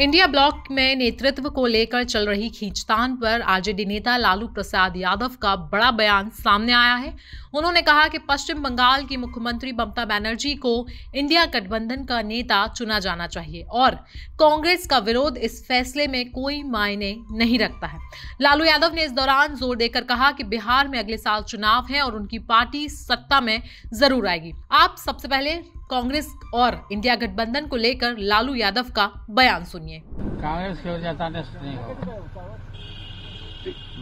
India block में नेतृत्व को लेकर चल रही खींचतान पर आरजेडी नेता लालू प्रसाद यादव का बड़ा बयान सामने आया है उन्होंने कहा कि पश्चिम बंगाल की मुख्यमंत्री ममता बनर्जी को इंडिया गठबंधन का नेता चुना जाना चाहिए और कांग्रेस का विरोध इस फैसले में कोई मायने नहीं रखता है लालू यादव ने इस दौरान जोर देकर कहा कि बिहार में अगले साल चुनाव है और उनकी पार्टी सत्ता में जरूर आएगी आप सबसे पहले कांग्रेस और इंडिया गठबंधन को लेकर लालू यादव का बयान सुनिए कांग्रेस की वजह नहीं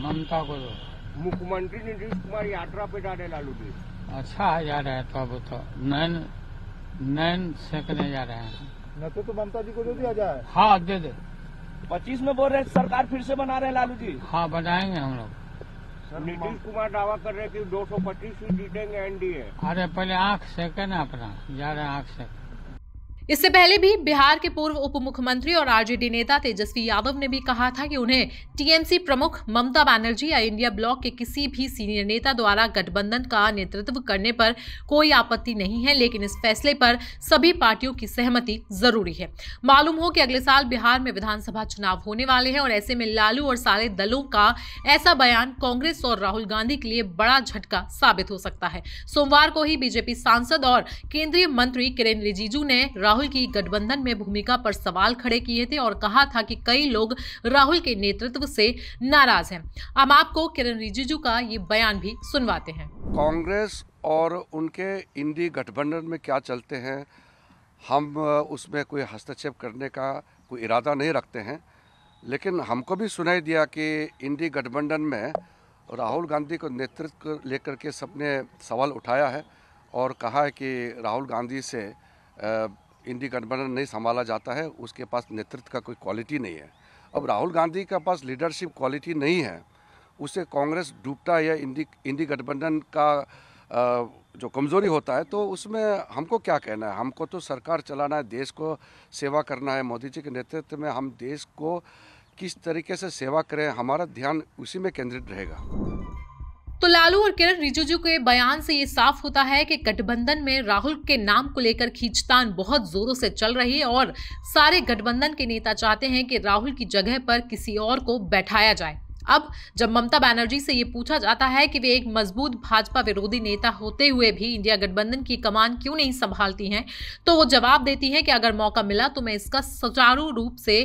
ममता को दो मुख्यमंत्री नीतीश कुमार यात्रा पे जा रहे लालू जी अच्छा जा रहे हैं तब तो, तो नैन नैन सेकने जा रहे हैं तो तो ममता जी को दे दिया जाए हाँ दे दे पच्चीस में बोल रहे सरकार फिर से बना रहे लालू जी हाँ बनाएंगे हम लोग नीतीश कुमार दावा कर रहे कि 225 सीट जीतेंगे एनडीए अरे पहले आंख सेके ना अपना ज्यादा आंख सेके इससे पहले भी बिहार के पूर्व उप मुख्यमंत्री और आरजेडी नेता तेजस्वी यादव ने भी कहा था कि उन्हें टीएमसी प्रमुख ममता बनर्जी या इंडिया ब्लॉक के किसी भी सीनियर नेता द्वारा गठबंधन का नेतृत्व करने पर कोई आपत्ति नहीं है लेकिन इस फैसले पर सभी पार्टियों की सहमति जरूरी है मालूम हो कि अगले साल बिहार में विधानसभा चुनाव होने वाले हैं और ऐसे में लालू और सारे दलों का ऐसा बयान कांग्रेस और राहुल गांधी के लिए बड़ा झटका साबित हो सकता है सोमवार को ही बीजेपी सांसद और केंद्रीय मंत्री किरेन रिजिजू ने राहुल राहुल की गठबंधन में भूमिका पर सवाल खड़े किए थे और कहा था कि कई लोग राहुल के नेतृत्व से नाराज हैं हम आपको किरण रिजिजू का ये बयान भी सुनवाते हैं कांग्रेस और उनके इंडी गठबंधन में क्या चलते हैं हम उसमें कोई हस्तक्षेप करने का कोई इरादा नहीं रखते हैं लेकिन हमको भी सुनाई दिया कि इंडी गठबंधन में राहुल गांधी को नेतृत्व लेकर के सबने सवाल उठाया है और कहा है कि राहुल गांधी से इंडी गठबंधन नहीं संभाला जाता है उसके पास नेतृत्व का कोई क्वालिटी नहीं है अब राहुल गांधी के पास लीडरशिप क्वालिटी नहीं है उससे कांग्रेस डूबता है इंडी इंडी गठबंधन का जो कमज़ोरी होता है तो उसमें हमको क्या कहना है हमको तो सरकार चलाना है देश को सेवा करना है मोदी जी के नेतृत्व में हम देश को किस तरीके से सेवा करें हमारा ध्यान उसी में केंद्रित रहेगा तो लालू और किरण रिजिजू के बयान से ये साफ होता है कि गठबंधन में राहुल के नाम को लेकर खींचतान बहुत जोरों से चल रही है और सारे गठबंधन के नेता चाहते हैं कि राहुल की जगह पर किसी और को बैठाया जाए अब जब ममता बनर्जी से ये पूछा जाता है कि वे एक मजबूत भाजपा विरोधी नेता होते हुए भी इंडिया गठबंधन की कमान क्यों नहीं संभालती हैं तो वो जवाब देती हैं कि अगर मौका मिला तो मैं इसका सुचारू रूप से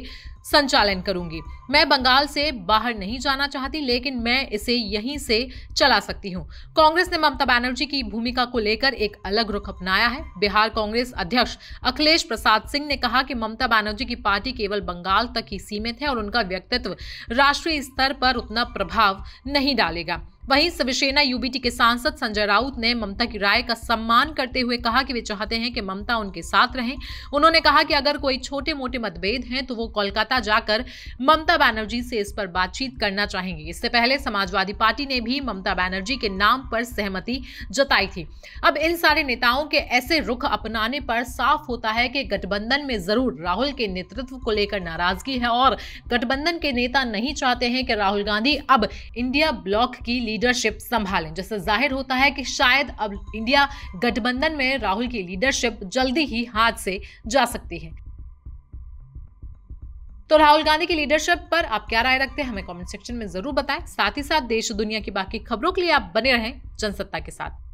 संचालन करूंगी मैं बंगाल से बाहर नहीं जाना चाहती लेकिन मैं इसे यहीं से चला सकती हूं कांग्रेस ने ममता बनर्जी की भूमिका को लेकर एक अलग रुख अपनाया है बिहार कांग्रेस अध्यक्ष अखिलेश प्रसाद सिंह ने कहा कि ममता बनर्जी की पार्टी केवल बंगाल तक ही सीमित है और उनका व्यक्तित्व राष्ट्रीय स्तर पर उतना प्रभाव नहीं डालेगा वहीं शिवसेना यूबीटी के सांसद संजय राउत ने ममता की राय का सम्मान करते हुए कहा कि वे चाहते हैं कि ममता उनके साथ रहें उन्होंने कहा कि अगर कोई छोटे मोटे मतभेद हैं तो वो कोलकाता जाकर ममता बनर्जी से इस पर बातचीत करना चाहेंगे इससे पहले समाजवादी पार्टी ने भी ममता बनर्जी के नाम पर सहमति जताई थी अब इन सारे नेताओं के ऐसे रुख अपनाने पर साफ होता है कि गठबंधन में जरूर राहुल के नेतृत्व को लेकर नाराजगी है और गठबंधन के नेता नहीं चाहते हैं कि राहुल गांधी अब इंडिया ब्लॉक की लीडरशिप संभालें जिससे जाहिर होता है कि शायद अब इंडिया गठबंधन में राहुल की लीडरशिप जल्दी ही हाथ से जा सकती है तो राहुल गांधी की लीडरशिप पर आप क्या राय रखते हैं हमें कमेंट सेक्शन में जरूर बताएं साथ ही साथ देश दुनिया की बाकी खबरों के लिए आप बने रहें जनसत्ता के साथ